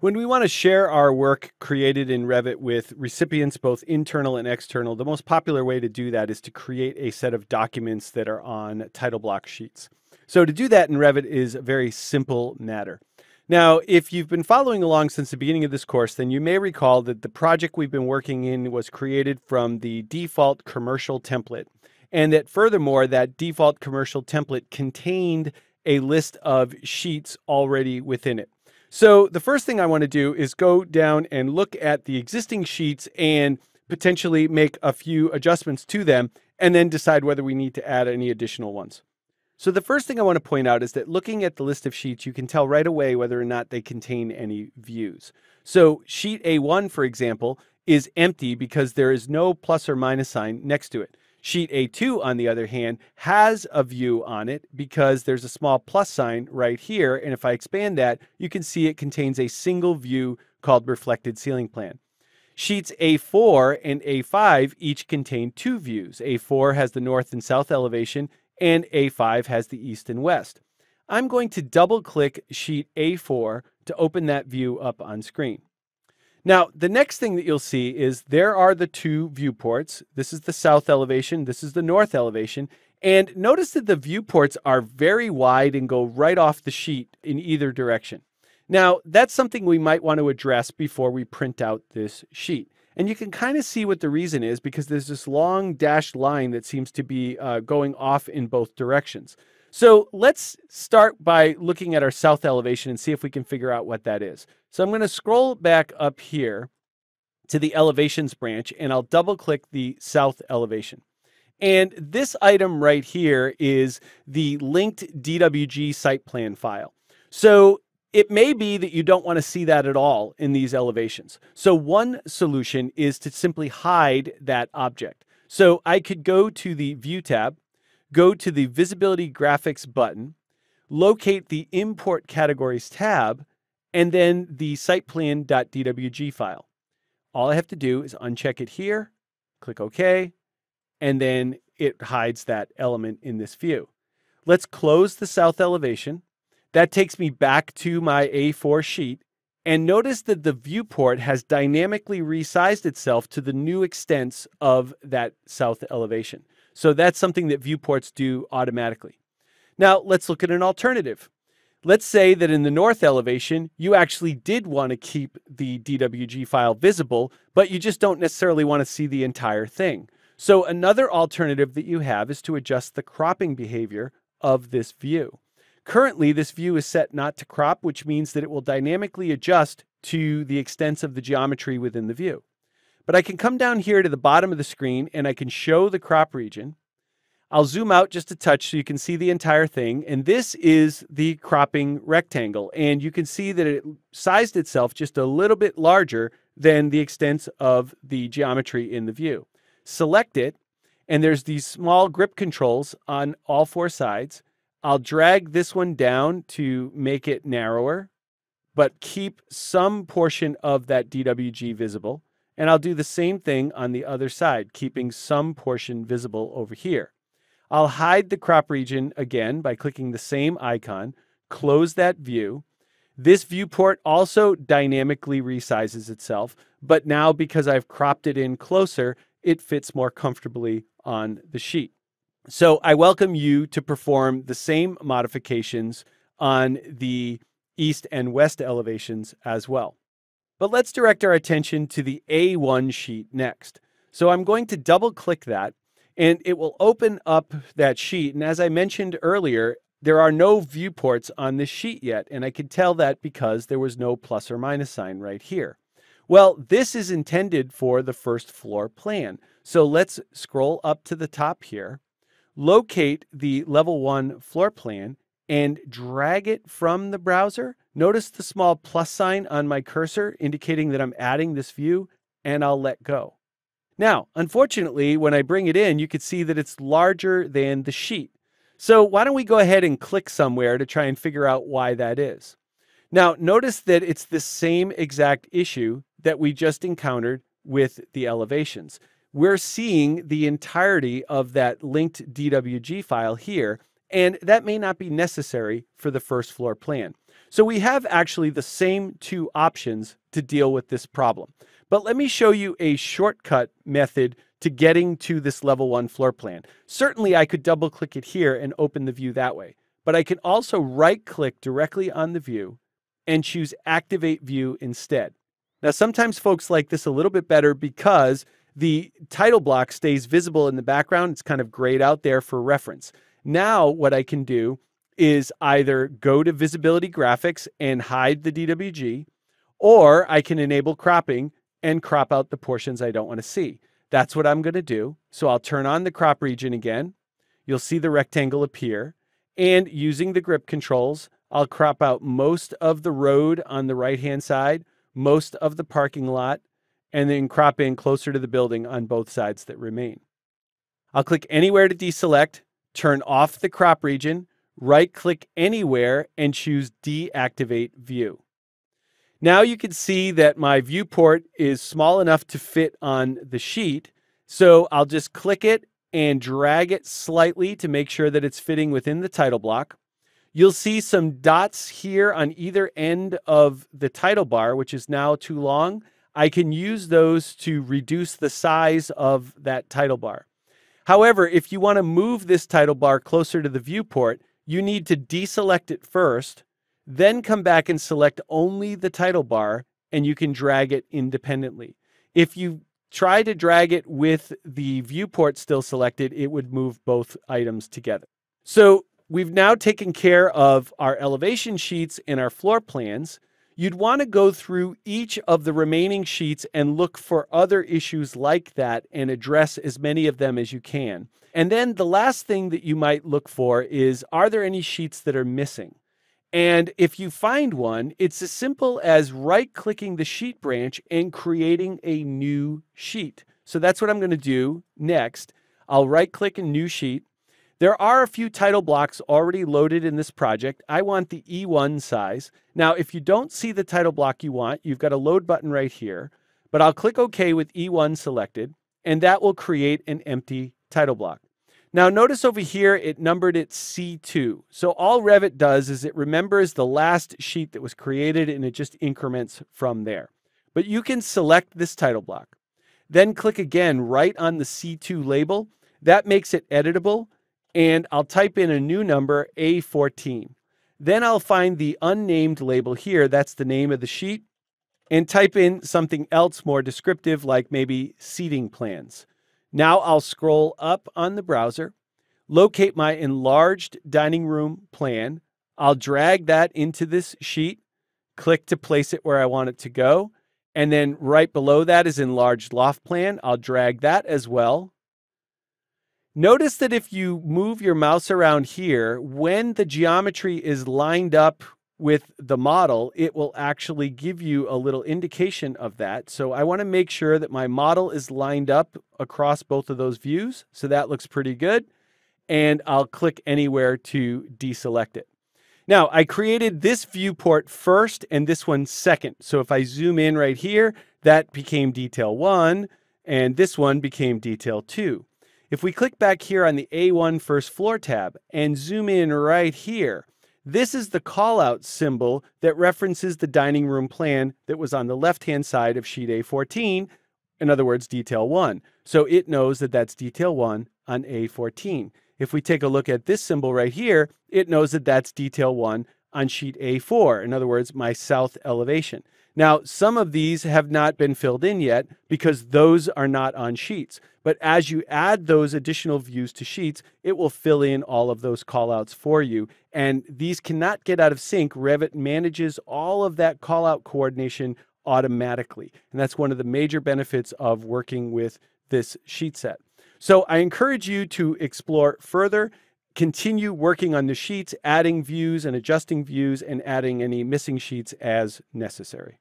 When we want to share our work created in Revit with recipients, both internal and external, the most popular way to do that is to create a set of documents that are on title block sheets. So, to do that in Revit is a very simple matter. Now, if you've been following along since the beginning of this course, then you may recall that the project we've been working in was created from the default commercial template. And that furthermore, that default commercial template contained a list of sheets already within it. So the first thing I want to do is go down and look at the existing sheets and potentially make a few adjustments to them and then decide whether we need to add any additional ones. So the first thing I want to point out is that looking at the list of sheets, you can tell right away whether or not they contain any views. So sheet A1, for example, is empty because there is no plus or minus sign next to it. Sheet A2, on the other hand, has a view on it because there's a small plus sign right here. And if I expand that, you can see it contains a single view called reflected ceiling plan. Sheets A4 and A5 each contain two views. A4 has the north and south elevation, and A5 has the east and west. I'm going to double click sheet A4 to open that view up on screen. Now, the next thing that you'll see is there are the two viewports. This is the south elevation, this is the north elevation. And notice that the viewports are very wide and go right off the sheet in either direction. Now, that's something we might want to address before we print out this sheet. And you can kind of see what the reason is because there's this long dashed line that seems to be uh, going off in both directions. So let's start by looking at our south elevation and see if we can figure out what that is. So I'm going to scroll back up here to the elevations branch and I'll double click the south elevation. And this item right here is the linked DWG site plan file. So it may be that you don't want to see that at all in these elevations. So one solution is to simply hide that object. So I could go to the view tab go to the Visibility Graphics button, locate the Import Categories tab, and then the siteplan.dwg file. All I have to do is uncheck it here, click OK, and then it hides that element in this view. Let's close the south elevation. That takes me back to my A4 sheet. And notice that the viewport has dynamically resized itself to the new extents of that south elevation. So that's something that viewports do automatically. Now let's look at an alternative. Let's say that in the north elevation, you actually did want to keep the DWG file visible, but you just don't necessarily want to see the entire thing. So another alternative that you have is to adjust the cropping behavior of this view. Currently, this view is set not to crop, which means that it will dynamically adjust to the extents of the geometry within the view. But I can come down here to the bottom of the screen and I can show the crop region. I'll zoom out just a touch so you can see the entire thing. And this is the cropping rectangle. And you can see that it sized itself just a little bit larger than the extents of the geometry in the view. Select it, and there's these small grip controls on all four sides. I'll drag this one down to make it narrower, but keep some portion of that DWG visible. And I'll do the same thing on the other side, keeping some portion visible over here. I'll hide the crop region again by clicking the same icon, close that view. This viewport also dynamically resizes itself, but now because I've cropped it in closer, it fits more comfortably on the sheet. So I welcome you to perform the same modifications on the east and west elevations as well. But let's direct our attention to the A1 sheet next. So I'm going to double click that and it will open up that sheet. And as I mentioned earlier, there are no viewports on this sheet yet. And I could tell that because there was no plus or minus sign right here. Well, this is intended for the first floor plan. So let's scroll up to the top here, locate the level one floor plan and drag it from the browser Notice the small plus sign on my cursor indicating that I'm adding this view, and I'll let go. Now, unfortunately, when I bring it in, you can see that it's larger than the sheet. So why don't we go ahead and click somewhere to try and figure out why that is. Now, notice that it's the same exact issue that we just encountered with the elevations. We're seeing the entirety of that linked DWG file here, and that may not be necessary for the first floor plan. So we have actually the same two options to deal with this problem. But let me show you a shortcut method to getting to this level one floor plan. Certainly I could double click it here and open the view that way, but I can also right click directly on the view and choose activate view instead. Now, sometimes folks like this a little bit better because the title block stays visible in the background. It's kind of grayed out there for reference. Now what I can do is either go to visibility graphics and hide the DWG, or I can enable cropping and crop out the portions I don't want to see. That's what I'm going to do. So I'll turn on the crop region again. You'll see the rectangle appear. And using the grip controls, I'll crop out most of the road on the right-hand side, most of the parking lot, and then crop in closer to the building on both sides that remain. I'll click anywhere to deselect, turn off the crop region, right click anywhere and choose deactivate view. Now you can see that my viewport is small enough to fit on the sheet. So I'll just click it and drag it slightly to make sure that it's fitting within the title block. You'll see some dots here on either end of the title bar, which is now too long. I can use those to reduce the size of that title bar. However, if you want to move this title bar closer to the viewport, you need to deselect it first, then come back and select only the title bar, and you can drag it independently. If you try to drag it with the viewport still selected, it would move both items together. So we've now taken care of our elevation sheets and our floor plans. You'd want to go through each of the remaining sheets and look for other issues like that and address as many of them as you can. And then the last thing that you might look for is are there any sheets that are missing? And if you find one, it's as simple as right clicking the sheet branch and creating a new sheet. So that's what I'm going to do next. I'll right click a new sheet. There are a few title blocks already loaded in this project. I want the E1 size. Now, if you don't see the title block you want, you've got a load button right here, but I'll click OK with E1 selected, and that will create an empty title block. Now notice over here, it numbered it C2. So all Revit does is it remembers the last sheet that was created and it just increments from there. But you can select this title block, then click again right on the C2 label. That makes it editable and I'll type in a new number, A14. Then I'll find the unnamed label here. That's the name of the sheet and type in something else more descriptive, like maybe seating plans. Now I'll scroll up on the browser, locate my enlarged dining room plan. I'll drag that into this sheet, click to place it where I want it to go. And then right below that is enlarged loft plan. I'll drag that as well, Notice that if you move your mouse around here, when the geometry is lined up with the model, it will actually give you a little indication of that. So I want to make sure that my model is lined up across both of those views. So that looks pretty good. And I'll click anywhere to deselect it. Now, I created this viewport first and this one second. So if I zoom in right here, that became detail one, and this one became detail two. If we click back here on the A1 first floor tab and zoom in right here, this is the callout symbol that references the dining room plan that was on the left-hand side of sheet A14, in other words, detail 1. So it knows that that's detail 1 on A14. If we take a look at this symbol right here, it knows that that's detail 1 on sheet A4. In other words, my south elevation. Now, some of these have not been filled in yet because those are not on sheets. But as you add those additional views to sheets, it will fill in all of those callouts for you. And these cannot get out of sync. Revit manages all of that callout coordination automatically. And that's one of the major benefits of working with this sheet set. So I encourage you to explore further continue working on the sheets, adding views and adjusting views and adding any missing sheets as necessary.